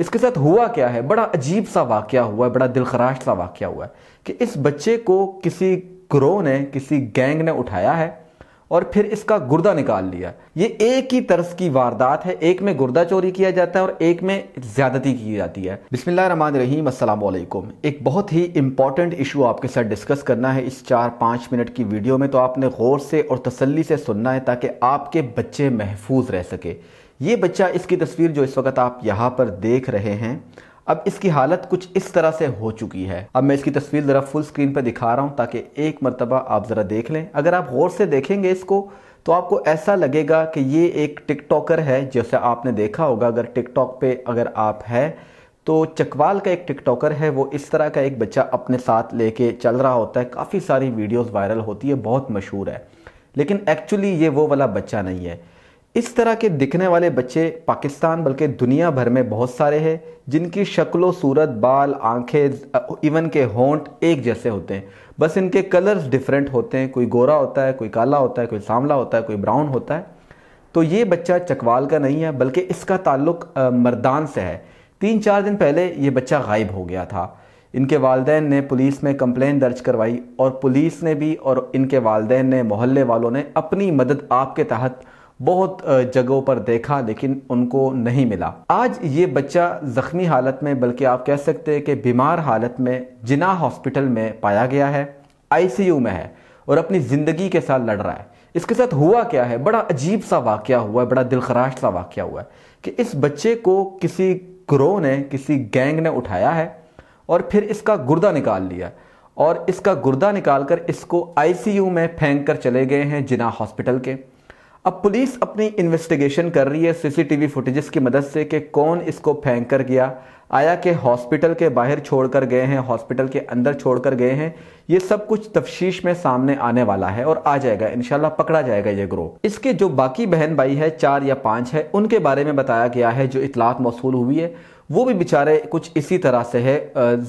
इसके साथ हुआ क्या है बड़ा अजीब सा वाक्य हुआ है बड़ा दिलखराश सा वाक्य हुआ है कि इस बच्चे को किसी ग्रोह ने किसी गैंग ने उठाया है और फिर इसका गुर्दा निकाल लिया ये एक ही तरस की वारदात है एक में गुर्दा चोरी किया जाता है और एक में ज्यादती की जाती है रमान रहीम अस्सलाम एक बहुत ही इंपॉर्टेंट इशू आपके साथ डिस्कस करना है इस चार पाँच मिनट की वीडियो में तो आपने गौर से और तसली से सुनना है ताकि आपके बच्चे महफूज रह सके ये बच्चा इसकी तस्वीर जो इस वक्त आप यहाँ पर देख रहे हैं अब इसकी हालत कुछ इस तरह से हो चुकी है अब मैं इसकी तस्वीर ज़रा फुल स्क्रीन पर दिखा रहा हूं ताकि एक मरतबा आप ज़रा देख लें अगर आप गौर से देखेंगे इसको तो आपको ऐसा लगेगा कि ये एक टिकटॉकर है जैसे आपने देखा होगा अगर टिकटॉक पे अगर आप है तो चकवाल का एक टिकटॉकर है वो इस तरह का एक बच्चा अपने साथ लेके चल रहा होता है काफ़ी सारी वीडियोस वायरल होती है बहुत मशहूर है लेकिन एक्चुअली ये वो वाला बच्चा नहीं है इस तरह के दिखने वाले बच्चे पाकिस्तान बल्कि दुनिया भर में बहुत सारे हैं जिनकी शक्लो सूरत बाल आंखें इवन के होंठ एक जैसे होते हैं बस इनके कलर्स डिफरेंट होते हैं कोई गोरा होता है कोई काला होता है कोई सांवला होता है कोई ब्राउन होता है तो ये बच्चा चकवाल का नहीं है बल्कि इसका ताल्लुक मर्दान से है तीन चार दिन पहले ये बच्चा गायब हो गया था इनके वालदेन ने पुलिस में कंप्लेन दर्ज करवाई और पुलिस ने भी और इनके वालदेन ने मोहल्ले वालों ने अपनी मदद आपके तहत बहुत जगहों पर देखा लेकिन उनको नहीं मिला आज ये बच्चा जख्मी हालत में बल्कि आप कह सकते हैं कि बीमार हालत में जिना हॉस्पिटल में पाया गया है आईसीयू में है और अपनी ज़िंदगी के साथ लड़ रहा है इसके साथ हुआ क्या है बड़ा अजीब सा वाक्य हुआ है बड़ा दिलखराश सा वाक्य हुआ है कि इस बच्चे को किसी ग्रोह ने किसी गैंग ने उठाया है और फिर इसका गुर्दा निकाल लिया और इसका गुर्दा निकालकर इसको आईसीयू में फेंक कर चले गए हैं जिना हॉस्पिटल के अब पुलिस अपनी इन्वेस्टिगेशन कर रही है सीसीटीवी फुटेजेस की मदद से कि कौन इसको फेंक कर गया आया कि हॉस्पिटल के बाहर छोड़ कर गए हैं हॉस्पिटल के अंदर छोड़ कर गए हैं ये सब कुछ तफशीश में सामने आने वाला है और आ जाएगा इनशाला पकड़ा जाएगा ये ग्रोह इसके जो बाकी बहन भाई है चार या पाँच है उनके बारे में बताया गया है जो इतलात मौसू हुई है वो भी बेचारे कुछ इसी तरह से है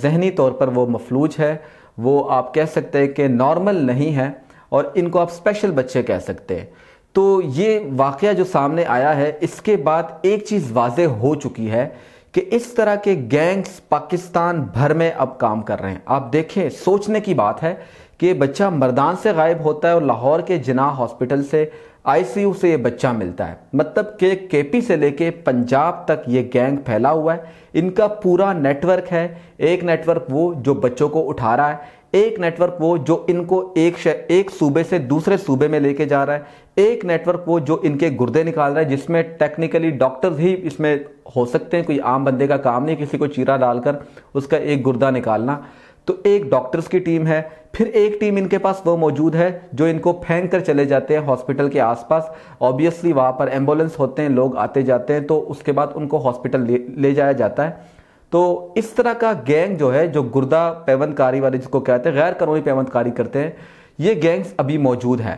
जहनी तौर पर वो मफलूज है वो आप कह सकते हैं कि नॉर्मल नहीं है और इनको आप स्पेशल बच्चे कह सकते हैं तो ये वाक़ जो सामने आया है इसके बाद एक चीज़ वाज हो चुकी है कि इस तरह के गैंग्स पाकिस्तान भर में अब काम कर रहे हैं आप देखें सोचने की बात है कि ये बच्चा मर्दान से गायब होता है और लाहौर के जिना हॉस्पिटल से आईसीयू से ये बच्चा मिलता है मतलब के केपी से लेके पंजाब तक ये गैंग फैला हुआ है इनका पूरा नेटवर्क है एक नेटवर्क वो जो बच्चों को उठा रहा है एक नेटवर्क वो जो इनको एक एक सूबे से दूसरे सूबे में लेके जा रहा है एक नेटवर्क वो जो इनके गुर्दे निकाल रहा है जिसमें टेक्निकली डॉक्टर्स ही इसमें हो सकते हैं कोई आम बंदे का काम नहीं किसी को चीरा डालकर उसका एक गुर्दा निकालना तो एक डॉक्टर्स की टीम है फिर एक टीम इनके पास वो मौजूद है जो इनको फेंक कर चले जाते हैं हॉस्पिटल के आसपास ऑब्वियसली वहाँ पर एम्बुलेंस होते हैं लोग आते जाते हैं तो उसके बाद उनको हॉस्पिटल ले, ले जाया जाता है तो इस तरह का गैंग जो है जो गुर्दा पैबंदकारी वाले जिसको कहते हैं गैर कानूनी पैबंदकारी करते हैं ये गैंग्स अभी मौजूद हैं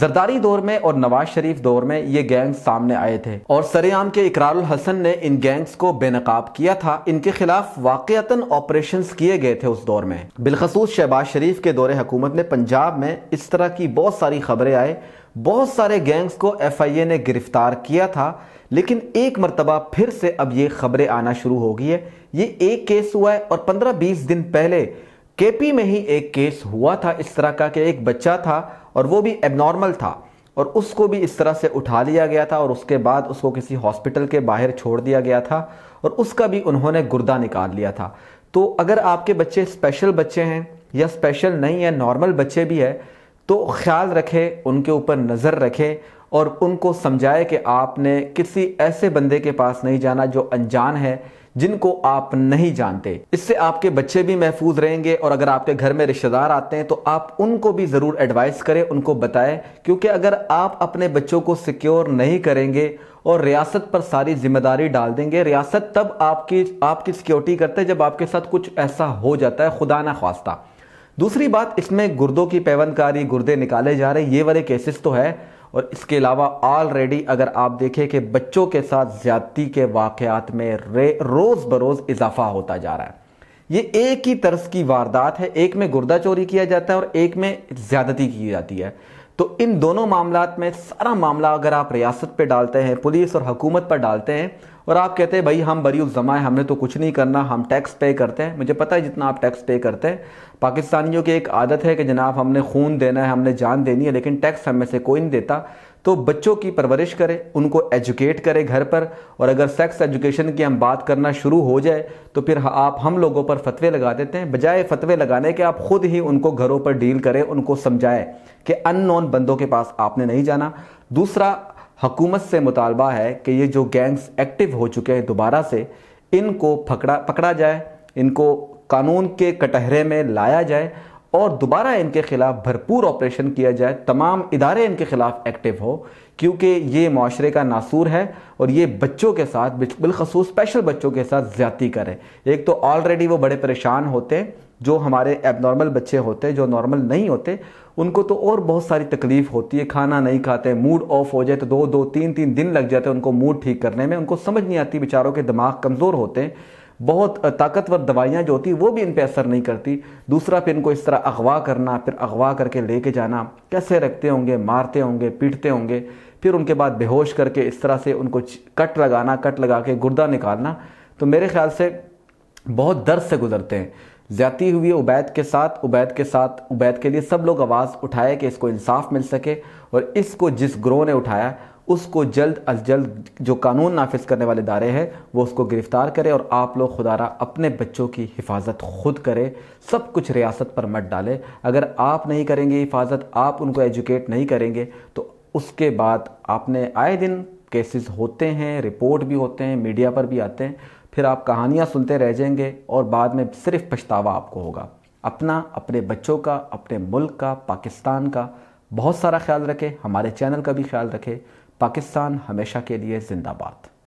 जरदारी दौर में और नवाज शरीफ दौर में ये गैंग्स सामने आए थे और सरेआम के इकरारुल हसन ने इन गैंग्स को बेनकाब किया था इनके खिलाफ वाकता ऑपरेशंस किए गए थे उस दौर में बिलखसूस शहबाज शरीफ के दौरे हुकूमत ने पंजाब में इस तरह की बहुत सारी खबरें आए बहुत सारे गैंग्स को एफआईए ने गिरफ्तार किया था लेकिन एक मरतबा फिर से अब ये खबरें आना शुरू हो गई है ये एक केस हुआ है और 15-20 दिन पहले केपी में ही एक केस हुआ था इस तरह का कि एक बच्चा था और वो भी एबनॉर्मल था और उसको भी इस तरह से उठा लिया गया था और उसके बाद उसको किसी हॉस्पिटल के बाहर छोड़ दिया गया था और उसका भी उन्होंने गुर्दा निकाल लिया था तो अगर आपके बच्चे स्पेशल बच्चे हैं या स्पेशल नहीं है नॉर्मल बच्चे भी है तो ख्याल रखें उनके ऊपर नज़र रखें और उनको समझाए कि आपने किसी ऐसे बंदे के पास नहीं जाना जो अनजान है जिनको आप नहीं जानते इससे आपके बच्चे भी महफूज रहेंगे और अगर आपके घर में रिश्तेदार आते हैं तो आप उनको भी ज़रूर एडवाइस करें उनको बताएं क्योंकि अगर आप अपने बच्चों को सिक्योर नहीं करेंगे और रियासत पर सारी जिम्मेदारी डाल देंगे रियासत तब आपकी आपकी सिक्योरिटी करते हैं जब आपके साथ कुछ ऐसा हो जाता है खुदा ना खास्ता दूसरी बात इसमें गुर्दों की पैवनकारी गुर्दे निकाले जा रहे ये वाले केसेस तो है और इसके अलावा ऑलरेडी अगर आप देखें कि बच्चों के साथ ज्यादती के वाकयात में रोज़ बरोज़ इजाफा होता जा रहा है ये एक ही तर्ज की वारदात है एक में गुर्दा चोरी किया जाता है और एक में ज्यादती की जाती है तो इन दोनों मामला में सारा मामला अगर आप रियासत पे डालते हैं पुलिस और हुकूमत पर डालते हैं और आप कहते हैं भाई हम बरी उलजमा है हमने तो कुछ नहीं करना हम टैक्स पे करते हैं मुझे पता है जितना आप टैक्स पे करते हैं पाकिस्तानियों की एक आदत है कि जनाब हमने खून देना है हमने जान देनी है लेकिन टैक्स हमें से कोई नहीं देता तो बच्चों की परवरिश करें उनको एजुकेट करें घर पर और अगर सेक्स एजुकेशन की हम बात करना शुरू हो जाए तो फिर आप हम लोगों पर फतवे लगा देते हैं बजाय फतवे लगाने के आप खुद ही उनको घरों पर डील करें उनको समझाएं कि अननोन बंदों के पास आपने नहीं जाना दूसरा हकूमत से मुतालबा है कि ये जो गैंग्स एक्टिव हो चुके हैं दोबारा से इनको पकड़ा पकड़ा जाए इनको कानून के कटहरे में लाया जाए और दोबारा इनके खिलाफ भरपूर ऑपरेशन किया जाए तमाम इदारे इनके खिलाफ एक्टिव हो क्योंकि ये माशरे का नासूर है और ये बच्चों के साथ बिलखसूस स्पेशल बच्चों के साथ ज्यादा करें एक तो ऑलरेडी वो बड़े परेशान होते हैं जो हमारे एबनॉर्मल बच्चे होते जो नॉर्मल नहीं होते उनको तो और बहुत सारी तकलीफ होती है खाना नहीं खाते मूड ऑफ हो जाए तो दो दो तीन तीन दिन लग जाते हैं उनको मूड ठीक करने में उनको समझ नहीं आती बेचारों के दिमाग कमज़ोर होते हैं बहुत ताकतवर दवाइयाँ जो होती वो भी इन पर असर नहीं करती दूसरा फिर इनको इस तरह अगवा करना फिर अगवा करके लेके जाना कैसे रखते होंगे मारते होंगे पीटते होंगे फिर उनके बाद बेहोश करके इस तरह से उनको कट लगाना कट लगा के गुर्दा निकालना तो मेरे ख्याल से बहुत दर्द से गुजरते हैं ज्यादती हुई उबैद के साथ उबैद के साथ उबैद के लिए सब लोग आवाज़ उठाए कि इसको इंसाफ मिल सके और इसको जिस ग्रोह ने उठाया उसको जल्द अज जल्द जो कानून नाफिज करने वाले दारे हैं वो उसको गिरफ्तार करें और आप लोग खुदारा अपने बच्चों की हिफाजत खुद करें सब कुछ रियासत पर मत डालें अगर आप नहीं करेंगे हिफाजत आप उनको एजुकेट नहीं करेंगे तो उसके बाद आपने आए दिन केसेस होते हैं रिपोर्ट भी होते हैं मीडिया पर भी आते हैं फिर आप कहानियाँ सुनते रह जाएंगे और बाद में सिर्फ पछतावा आपको होगा अपना अपने बच्चों का अपने मुल्क का पाकिस्तान का बहुत सारा ख्याल रखें हमारे चैनल का भी ख्याल रखें पाकिस्तान हमेशा के लिए जिंदाबाद